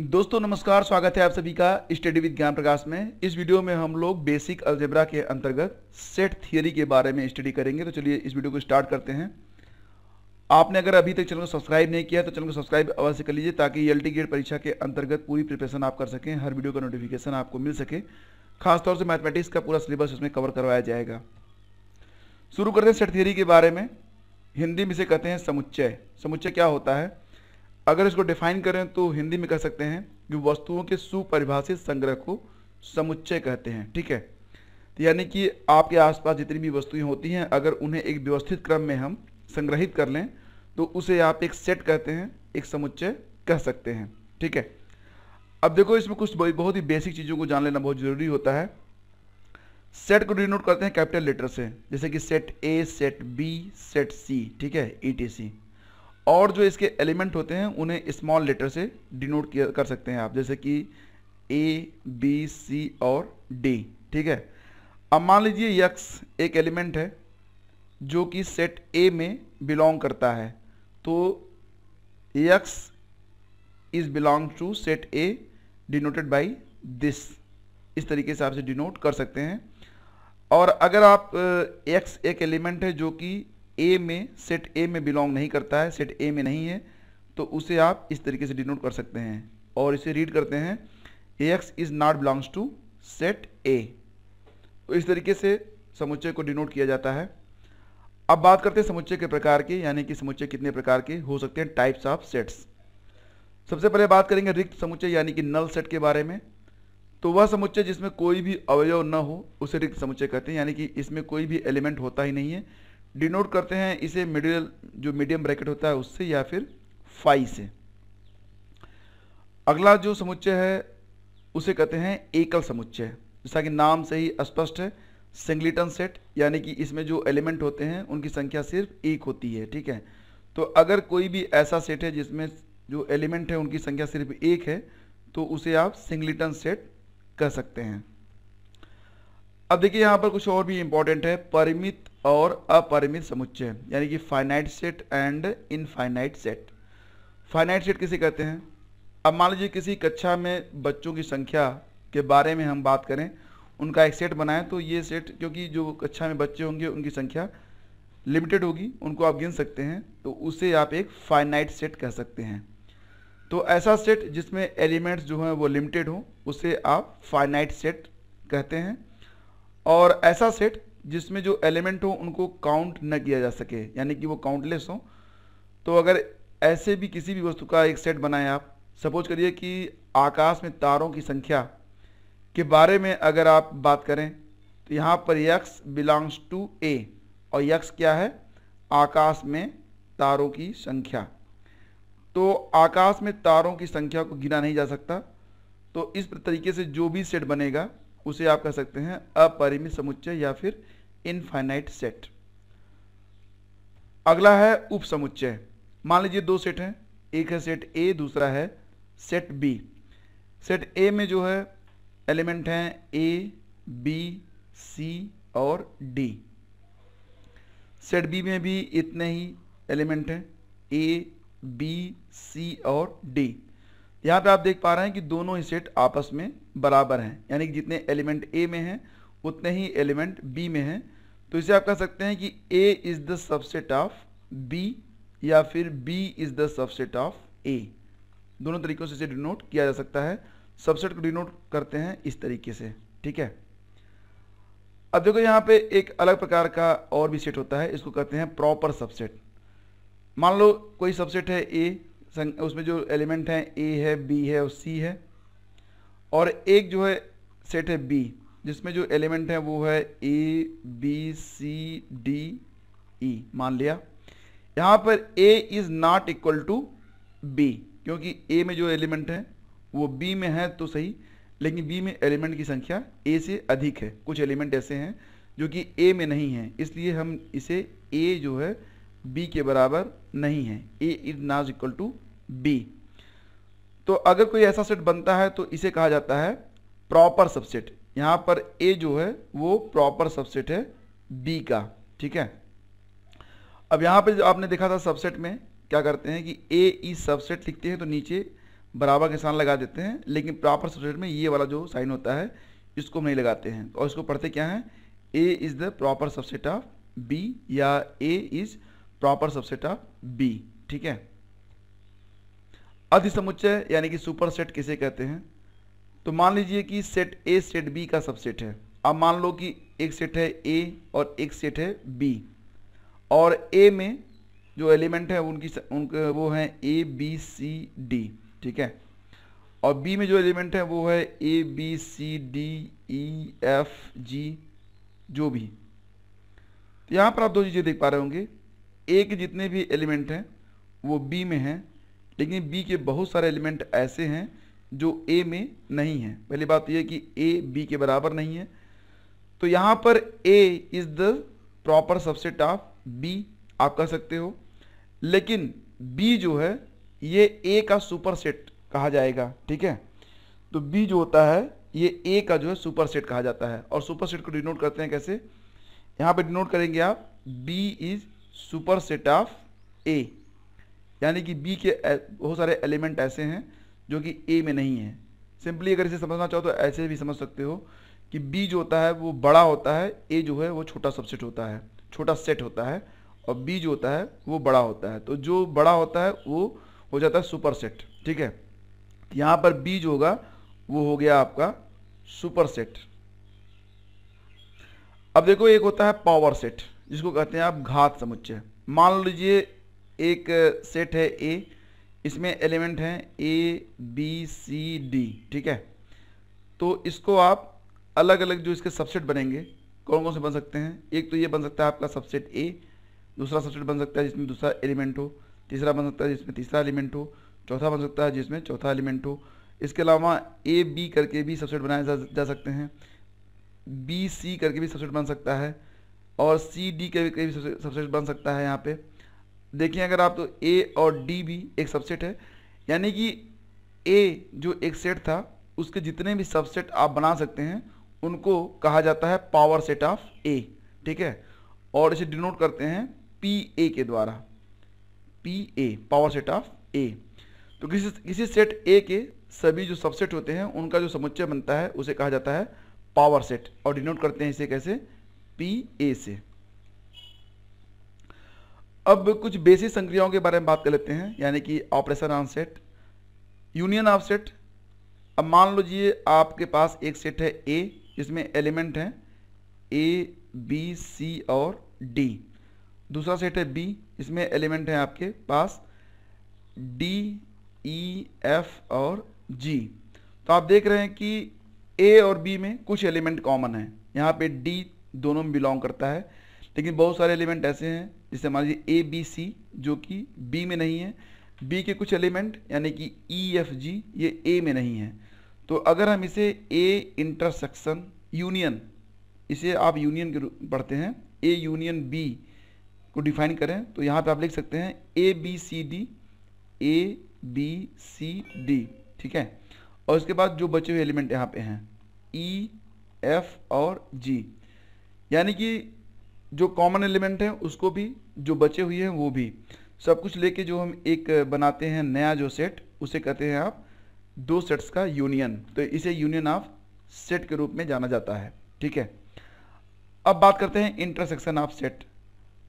दोस्तों नमस्कार स्वागत है आप सभी का स्टडी विद ज्ञान प्रकाश में इस वीडियो में हम लोग बेसिक अल्जेब्रा के अंतर्गत सेट थियरी के बारे में स्टडी करेंगे तो चलिए इस वीडियो को स्टार्ट करते हैं आपने अगर अभी तक चैनल को सब्सक्राइब नहीं किया तो चैनल को सब्सक्राइब अवश्य कर लीजिए ताकि एल ग्रेड परीक्षा के अंतर्गत पूरी प्रिपरेशन आप कर सकें हर वीडियो का नोटिफिकेशन आपको मिल सके खासतौर से मैथमेटिक्स का पूरा सिलेबस उसमें कवर करवाया जाएगा शुरू करते हैं सेट थियरी के बारे में हिंदी में इसे कहते हैं समुच्चय समुच्चय क्या होता है अगर इसको डिफाइन करें तो हिंदी में कह सकते हैं कि वस्तुओं के सुपरिभाषित संग्रह को समुच्चय कहते हैं ठीक है तो यानी कि आपके आसपास जितनी भी वस्तुएं होती हैं अगर उन्हें एक व्यवस्थित क्रम में हम संग्रहित कर लें तो उसे आप एक सेट कहते हैं एक समुच्चय कह सकते हैं ठीक है अब देखो इसमें कुछ बहुत ही बेसिक चीज़ों को जान लेना बहुत ज़रूरी होता है सेट को डिनोट करते हैं कैपिटल लेटर से जैसे कि set A set B set C ठीक है ई टी सी और जो इसके एलिमेंट होते हैं उन्हें स्मॉल लेटर से डिनोट कर सकते हैं आप जैसे कि ए बी सी और डी ठीक है अब मान लीजिए यक्स एक एलिमेंट है जो कि सेट ए में बिलोंग करता है तो x is belong to set A denoted by this इस तरीके से आपसे डिनोट कर सकते हैं और अगर आप एक्स एक एलिमेंट है जो कि ए में सेट ए में बिलोंग नहीं करता है सेट ए में नहीं है तो उसे आप इस तरीके से डिनोट कर सकते हैं और इसे रीड करते हैं a x is not belongs to set A तो इस तरीके से समुच्चय को डिनोट किया जाता है अब बात करते हैं समुच्चय के प्रकार के यानी कि समुच्चय कितने प्रकार के हो सकते हैं टाइप्स ऑफ सेट्स सबसे पहले बात करेंगे रिक्त समुच्चय यानी कि नल सेट के बारे में तो वह समुच्चय जिसमें कोई भी अवयव न हो उसे रिक्त समुच्चय कहते हैं यानी कि इसमें कोई भी एलिमेंट होता ही नहीं है डिनोट करते हैं इसे मिडिल जो मीडियम ब्रैकेट होता है उससे या फिर फाई से अगला जो समुच्चय है उसे कहते हैं एकल समुच्चय जैसा कि नाम से ही स्पष्ट है सिंगलिटन सेट यानी कि इसमें जो एलिमेंट होते हैं उनकी संख्या सिर्फ एक होती है ठीक है तो अगर कोई भी ऐसा सेट है जिसमें जो एलिमेंट है उनकी संख्या सिर्फ एक है तो उसे आप सिंगलिटन सेट कह सकते हैं अब देखिए यहाँ पर कुछ और भी इम्पोर्टेंट है परिमित और अपरिमित समुच्चय यानी कि finite set and infinite set finite set किसे कहते हैं अब मान लीजिए किसी कक्षा में बच्चों की संख्या के बारे में हम बात करें उनका एक सेट बनाएं तो ये सेट क्योंकि जो कक्षा में बच्चे होंगे उनकी संख्या लिमिटेड होगी उनको आप गिन सकते हैं तो उसे आप एक फाइनाइट सेट कह सकते हैं तो ऐसा सेट जिसमें एलिमेंट्स जो हैं वो लिमिटेड हों उसे आप फाइनाइट सेट कहते हैं और ऐसा सेट जिसमें जो एलिमेंट हो उनको काउंट न किया जा सके यानी कि वो काउंटलेस हो तो अगर ऐसे भी किसी भी वस्तु का एक सेट बनाएं आप सपोज करिए कि आकाश में तारों की संख्या के बारे में अगर आप बात करें तो यहाँ पर यक्स बिलोंग्स टू ए और यक्स क्या है आकाश में तारों की संख्या तो आकाश में तारों की संख्या को गिना नहीं जा सकता तो इस तरीके से जो भी सेट बनेगा उसे आप कह सकते हैं अपरिमित समुच्चय या फिर इनफाइनाइट सेट अगला है उप समुच्चय मान लीजिए दो सेट हैं एक है सेट ए दूसरा है सेट बी सेट ए में जो है एलिमेंट हैं ए बी सी और डी सेट बी में भी इतने ही एलिमेंट हैं ए बी सी और डी यहाँ पे आप देख पा रहे हैं कि दोनों ही सेट आपस में बराबर हैं यानी कि जितने एलिमेंट ए में हैं उतने ही एलिमेंट बी में हैं तो इसे आप कह सकते हैं कि A is the subset of B या फिर B is the subset of A दोनों तरीक़ों से इसे डिनोट किया जा सकता है सबसेट को डिनोट करते हैं इस तरीके से ठीक है अब देखो यहाँ पे एक अलग प्रकार का और भी सेट होता है इसको कहते हैं प्रॉपर सबसेट मान लो कोई सबसेट है ए उसमें जो एलिमेंट हैं ए है बी है और सी है और एक जो है सेट है बी जिसमें जो एलिमेंट है वो है ए बी सी डी ई मान लिया यहाँ पर A is not equal to B क्योंकि ए में जो एलिमेंट है वो बी में है तो सही लेकिन बी में एलिमेंट की संख्या ए से अधिक है कुछ एलिमेंट ऐसे हैं जो कि ए में नहीं है इसलिए हम इसे ए जो है बी के बराबर नहीं है A is not equal to B तो अगर कोई ऐसा सेट बनता है तो इसे कहा जाता है प्रॉपर सबसेट यहाँ पर ए जो है वो प्रॉपर सबसेट है बी का ठीक है अब यहाँ पर आपने देखा था सबसेट में क्या करते हैं कि ए ई सबसेट लिखते हैं तो नीचे बराबर के निशान लगा देते हैं लेकिन प्रॉपर सबसेट में ये वाला जो साइन होता है इसको हम नहीं लगाते हैं और इसको पढ़ते क्या है A is the proper subset of B या A is proper subset of B ठीक है अधिसमुच्चय यानी कि सुपर सेट किसे कहते हैं तो मान लीजिए कि सेट ए सेट बी का सबसेट है अब मान लो कि एक सेट है ए और एक सेट है बी और ए में जो एलिमेंट है उनकी उनके वो है ए बी सी डी ठीक है और बी में जो एलिमेंट है वो है A B C D E F G जो भी तो यहाँ पर आप दो चीज़ें देख पा रहे होंगे ए के जितने भी एलिमेंट हैं वो बी में हैं लेकिन बी के बहुत सारे एलिमेंट ऐसे हैं जो ए में नहीं है पहली बात तो यह कि ए बी के बराबर नहीं है तो यहाँ पर A is the proper subset of B आप कह सकते हो लेकिन बी जो है ये ए का सुपर सेट कहा जाएगा ठीक है तो बी जो होता है ये ए का जो है सुपर सेट कहा जाता है और सुपर सेट को डिनोट करते हैं कैसे यहाँ पे डिनोट करेंगे आप B is superset of A यानी कि बी के बहुत सारे एलिमेंट ऐसे हैं जो कि ए में नहीं है सिंपली अगर इसे समझना चाहो तो ऐसे भी समझ सकते हो कि बी जो होता है वो बड़ा होता है ए जो है वो छोटा सबसेट होता है छोटा सेट होता है और बी जो होता है वो बड़ा होता है तो जो बड़ा होता है वो हो जाता है सुपर सेट ठीक है यहाँ पर बी जो होगा वो हो गया आपका सुपर सेट अब देखो एक होता है पावर सेट जिसको कहते हैं आप घात समुच्चय मान लीजिए एक सेट है ए इसमें एलिमेंट हैं ए बी सी डी ठीक है तो इसको आप अलग अलग जो इसके सबसेट बनेंगे कौन कौन से बन सकते हैं एक तो ये बन सकता है आपका सबसेट ए दूसरा सबसेट बन सकता है जिसमें दूसरा एलिमेंट हो तीसरा बन सकता है जिसमें तीसरा एलिमेंट हो चौथा बन सकता है जिसमें चौथा एलिमेंट हो इसके अलावा ए बी करके भी सबसेट बनाए जा, जा सकते हैं बी सी करके भी सबसेट बन सकता है और सी डी करके भी सबसेट बन सकता है यहाँ पर देखिए अगर आप तो ए और डी भी एक सबसेट है यानी कि ए जो एक सेट था उसके जितने भी सबसेट आप बना सकते हैं उनको कहा जाता है पावर सेट ऑफ ए ठीक है और इसे डिनोट करते हैं पी ए के द्वारा P A power set of A तो किसी किसी सेट ए के सभी जो सबसेट होते हैं उनका जो समुच्चय बनता है उसे कहा जाता है पावर सेट और डिनोट करते हैं इसे कैसे पी ए से अब कुछ बेसिक संक्रियाओं के बारे में बात कर लेते हैं यानी कि operation on set union of set अब मान लीजिए आपके पास एक सेट है ए जिसमें एलिमेंट हैं ए बी सी और डी दूसरा सेट है बी इसमें एलिमेंट हैं आपके पास डी ई एफ और जी तो आप देख रहे हैं कि ए और बी में कुछ एलिमेंट कॉमन है यहाँ पे डी दोनों में बिलोंग करता है लेकिन बहुत सारे एलिमेंट ऐसे हैं जैसे मान लीजिए ए बी सी जो कि बी में नहीं है बी के कुछ एलिमेंट यानी कि ई एफ जी ये ए में नहीं है तो अगर हम इसे ए इंटरसेक्शन यूनियन इसे आप यूनियन के पढ़ते हैं ए यूनियन बी को डिफाइन करें तो यहाँ पे आप लिख सकते हैं A B C D A B C D ठीक है और उसके बाद जो बचे हुए एलिमेंट यहाँ पे हैं ई e, एफ और जी यानी कि जो कॉमन एलिमेंट हैं उसको भी जो बचे हुए हैं वो भी सब कुछ लेके जो हम एक बनाते हैं नया जो सेट उसे कहते हैं आप दो सेट्स का यूनियन तो इसे यूनियन ऑफ सेट के रूप में जाना जाता है ठीक है अब बात करते हैं intersection of set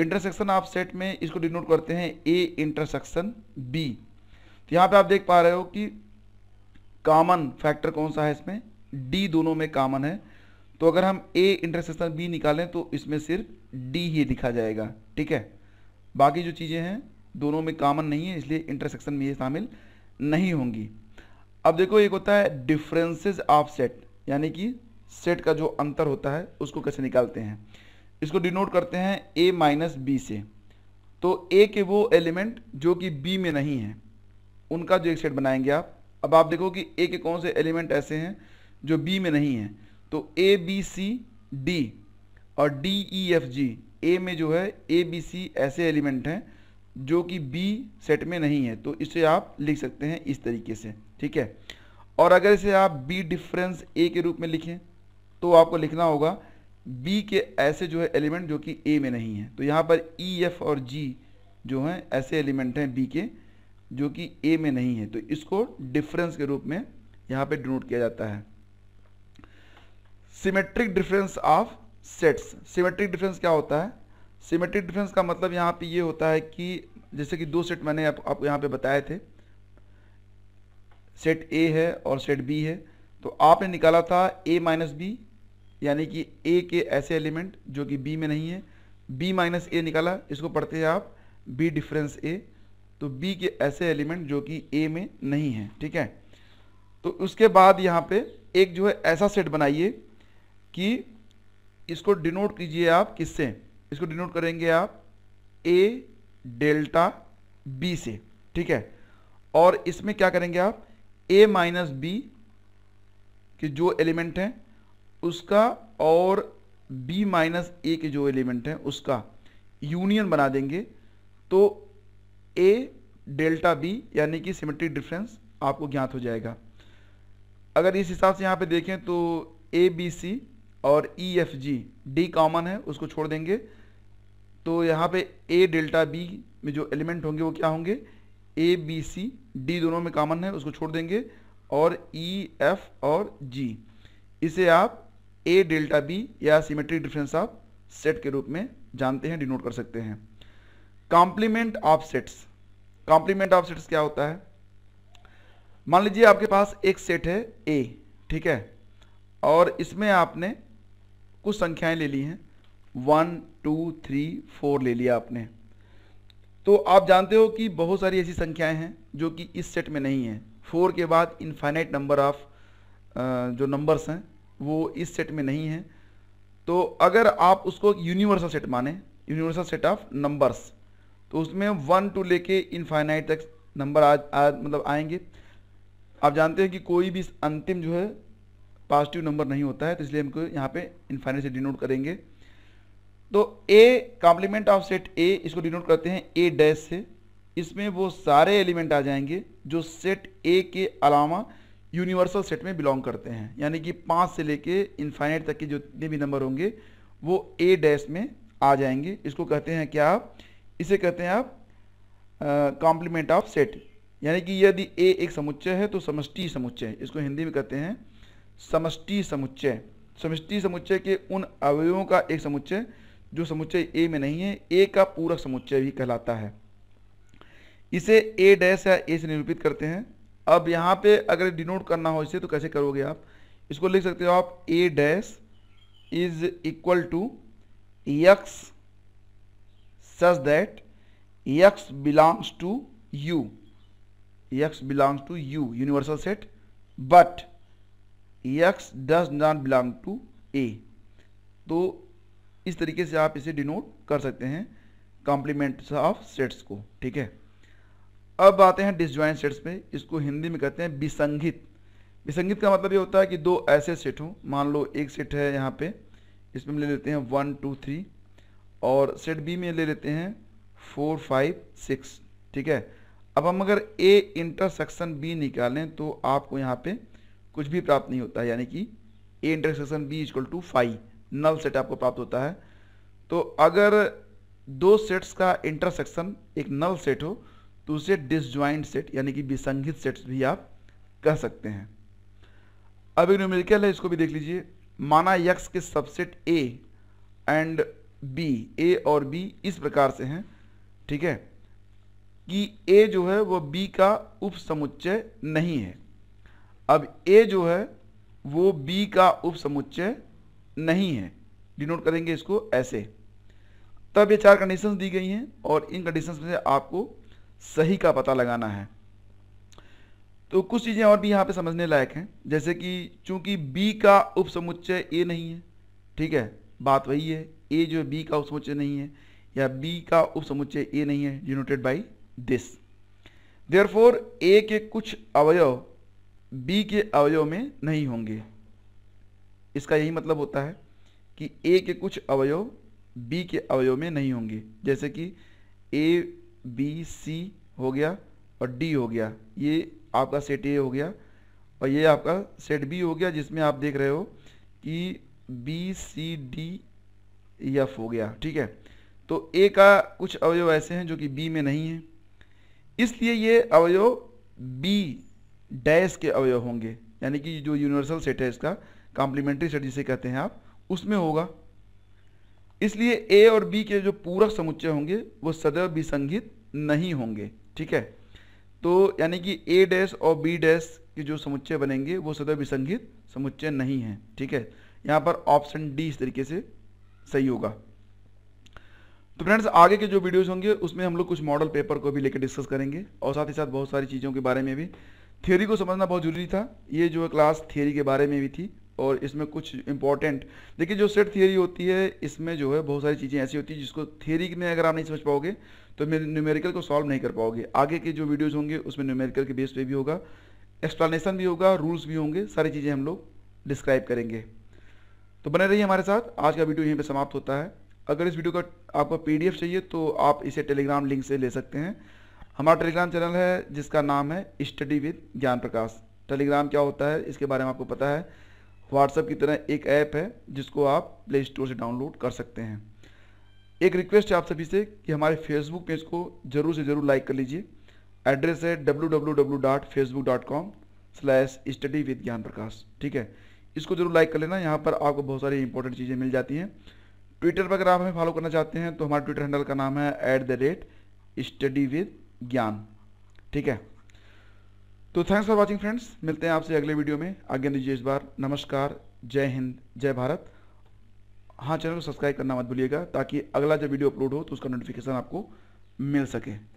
intersection of set में इसको डिनोट करते हैं ए इंटरसेक्शन बी तो यहाँ पे आप देख पा रहे हो कि कॉमन फैक्टर कौन सा है इसमें डी दोनों में कॉमन है तो अगर हम ए इंटरसेक्शन बी निकालें तो इसमें सिर्फ डी ही दिखा जाएगा ठीक है बाकी जो चीज़ें हैं दोनों में कामन नहीं है इसलिए इंटरसेक्शन में ये शामिल नहीं होंगी अब देखो एक होता है डिफ्रेंसेज ऑफ सेट यानी कि सेट का जो अंतर होता है उसको कैसे निकालते हैं इसको डिनोट करते हैं ए माइनस बी से तो ए के वो एलिमेंट जो कि बी में नहीं है उनका जो एक सेट बनाएंगे आप अब आप देखो कि ए के कौन से एलिमेंट ऐसे हैं जो बी में नहीं है तो ए बी सी डी और D E F G A में जो है ए बी सी ऐसे एलिमेंट हैं जो कि बी सेट में नहीं है तो इसे आप लिख सकते हैं इस तरीके से ठीक है और अगर इसे आप बी डिफरेंस ए के रूप में लिखें तो आपको लिखना होगा बी के ऐसे जो है एलिमेंट जो कि ए में नहीं है तो यहाँ पर ई e, एफ और जी जो हैं ऐसे एलिमेंट हैं बी के जो कि ए में नहीं है तो इसको डिफरेंस के रूप में यहाँ पे डिनोट किया जाता है symmetric difference of sets symmetric difference क्या होता है सिमेट्रिक डिफरेंस का मतलब यहाँ पे ये होता है कि जैसे कि दो सेट मैंने आप, आपको यहाँ पे बताए थे सेट ए है और सेट बी है तो आपने निकाला था ए माइनस बी यानी कि ए के ऐसे एलिमेंट जो कि बी में नहीं है बी माइनस ए निकाला इसको पढ़ते हैं आप बी डिफरेंस ए तो बी के ऐसे एलिमेंट जो कि ए में नहीं है ठीक है तो उसके बाद यहाँ पे एक जो है ऐसा सेट बनाइए कि इसको डिनोट कीजिए आप किससे इसको डिनोट करेंगे आप ए डेल्टा बी से ठीक है और इसमें क्या करेंगे आप ए माइनस बी के जो एलिमेंट हैं उसका और बी माइनस ए के जो एलिमेंट हैं उसका यूनियन बना देंगे तो ए डेल्टा बी यानी कि सिमेट्रिक डिफरेंस आपको ज्ञात हो जाएगा अगर इस हिसाब से यहाँ पे देखें तो ए बी सी और E F G D common है उसको छोड़ देंगे तो यहाँ पे ए डेल्टा बी में जो एलिमेंट होंगे वो क्या होंगे ए बी सी डी दोनों में कॉमन है उसको छोड़ देंगे और ई e, एफ और जी इसे आप ए डेल्टा बी या सिमेट्रिक डिफरेंस आप सेट के रूप में जानते हैं डिनोट कर सकते हैं complement of sets complement of sets क्या होता है मान लीजिए आपके पास एक सेट है ए ठीक है और इसमें आपने कुछ संख्याएं ले ली हैं वन टू थ्री फोर ले लिया आपने तो आप जानते हो कि बहुत सारी ऐसी संख्याएं हैं जो कि इस सेट में नहीं है फोर के बाद इनफाइनाइट नंबर ऑफ जो नंबर्स हैं वो इस सेट में नहीं है तो अगर आप उसको यूनिवर्सल सेट माने यूनिवर्सल सेट ऑफ नंबर्स तो उसमें वन टू लेके इनफाइनाइट तक नंबर आज, मतलब आएंगे आप जानते हैं कि कोई भी अंतिम जो है पॉजिटिव नंबर नहीं होता है तो इसलिए हमको यहाँ पे इनफाइनाइट से डिनोट करेंगे तो A complement of set A इसको डिनोट करते हैं ए डैश से इसमें वो सारे एलिमेंट आ जाएंगे जो सेट ए के अलावा यूनिवर्सल सेट में बिलोंग करते हैं यानी कि पाँच से लेके इन्फाइनाइट तक के जितने भी नंबर होंगे वो ए डैश में आ जाएंगे इसको कहते हैं क्या आप इसे कहते हैं आप कॉम्प्लीमेंट ऑफ सेट यानी कि यदि ए एक समुच्चय है तो समष्टि समुच्चय इसको हिंदी में कहते हैं समष्टि समुच्चय समष्टि समुच्चय के उन अवयवों का एक समुच्चय जो समुच्चय ए में नहीं है ए का पूरक समुच्चय भी कहलाता है इसे ए डैश या ए से निरूपित करते हैं अब यहाँ पे अगर डिनोट करना हो इसे तो कैसे करोगे आप इसको लिख सकते हो आप A dash is equal to x such that x belongs to U x belongs to U universal set but x does not belong to A तो इस तरीके से आप इसे डिनोट कर सकते हैं कॉम्प्लीमेंट्स ऑफ सेट्स को ठीक है अब आते हैं डिसज्वाइंट सेट्स पे इसको हिंदी में कहते हैं विसंगित विसंगित का मतलब ये होता है कि दो ऐसे सेट हों मान लो एक सेट है यहाँ पे इसमें ले लेते हैं वन टू थ्री और सेट बी में ले लेते हैं फोर फाइव सिक्स ठीक है अब हम अगर ए इंटरसेक्शन बी निकालें तो आपको यहाँ पे कुछ भी प्राप्त नहीं होता है यानी कि A intersection B is equal to five null set आपको प्राप्त होता है तो अगर दो सेट्स का इंटरसेक्शन एक नल सेट हो तो उसे डिसज्वाइंट सेट यानी कि विसंगित सेट्स भी आप कह सकते हैं अब एक न्यूमेरिकल है इसको भी देख लीजिए माना यक्स के subset A and B A और बी इस प्रकार से हैं ठीक है कि ए जो है वो बी का उप समुच्चय नहीं है अब ए जो है वो बी का उपसमुच्चय नहीं है डिनोट करेंगे इसको ऐसे तब ये चार कंडीशंस दी गई हैं और इन कंडीशंस में से आपको सही का पता लगाना है तो कुछ चीज़ें और भी यहाँ पे समझने लायक हैं जैसे कि चूंकि बी का उपसमुच्चय ए नहीं है ठीक है बात वही है ए जो है बी का उपसमुच्चय नहीं है या बी का उपसमुच्चय ए नहीं है denoted by this therefore A के कुछ अवयव बी के अवयव में नहीं होंगे इसका यही मतलब होता है कि ए के कुछ अवयव बी के अवयव में नहीं होंगे जैसे कि ए बी सी हो गया और डी हो गया ये आपका सेट ए हो गया और ये आपका सेट बी हो गया जिसमें आप देख रहे हो कि बी सी डी एफ हो गया ठीक है तो ए का कुछ अवयव ऐसे हैं जो कि बी में नहीं है इसलिए ये अवयव बी डैश के अवयव होंगे यानी कि जो यूनिवर्सल सेट है इसका कॉम्प्लीमेंट्री सेट जिसे कहते हैं आप उसमें होगा इसलिए ए और बी के जो पूरक समुच्चय होंगे वो सदैव विसंगित नहीं होंगे ठीक है तो यानी कि ए डैश और बी डैश के जो समुच्चय बनेंगे वो सदैव विसंगित समुच्चय नहीं है ठीक है यहाँ पर ऑप्शन डी इस तरीके से सही होगा तो फ्रेंड्स आगे के जो वीडियोस होंगे उसमें हम लोग कुछ मॉडल पेपर को भी लेकर डिस्कस करेंगे और साथ ही साथ बहुत सारी चीज़ों के बारे में भी थ्योरी को समझना बहुत ज़रूरी था ये जो क्लास थियोरी के बारे में भी थी और इसमें कुछ इंपॉर्टेंट देखिए जो सेट थियोरी होती है इसमें जो है बहुत सारी चीज़ें ऐसी होती हैं जिसको थियोरी में अगर आप नहीं समझ पाओगे तो मेरे न्यूमेरिकल को सॉल्व नहीं कर पाओगे आगे के जो वीडियोज़ होंगे उसमें न्यूमेरिकल के बेस पे भी होगा एक्सप्लानशन भी होगा रूल्स भी होंगे सारी चीज़ें हम लोग डिस्क्राइब करेंगे तो बने रहिए हमारे साथ आज का वीडियो यहीं पर समाप्त होता है अगर इस वीडियो का आपको पी चाहिए तो आप इसे टेलीग्राम लिंक से ले सकते हैं हमारा टेलीग्राम चैनल है जिसका नाम है स्टडी विद ज्ञान प्रकाश टेलीग्राम क्या होता है इसके बारे में आपको पता है व्हाट्सएप की तरह एक ऐप है जिसको आप प्ले स्टोर से डाउनलोड कर सकते हैं एक रिक्वेस्ट है आप सभी से कि हमारे फेसबुक पेज को ज़रूर से ज़रूर लाइक कर लीजिए एड्रेस है wwwfacebookcom स्टडी विद ज्ञान प्रकाश ठीक है इसको जरूर लाइक कर लेना यहाँ पर आपको बहुत सारी इंपॉर्टेंट चीज़ें मिल जाती हैं ट्विटर पर अगर आप हमें फॉलो करना चाहते हैं तो हमारा ट्विटर हैंडल का नाम है at the rate study with Gyan ठीक है तो थैंक्स फॉर वॉचिंग फ्रेंड्स मिलते हैं आपसे अगले वीडियो में आज्ञा दीजिए इस बार नमस्कार जय हिंद जय भारत हाँ चैनल को सब्सक्राइब करना मत भूलिएगा ताकि अगला जब वीडियो अपलोड हो तो उसका नोटिफिकेशन आपको मिल सके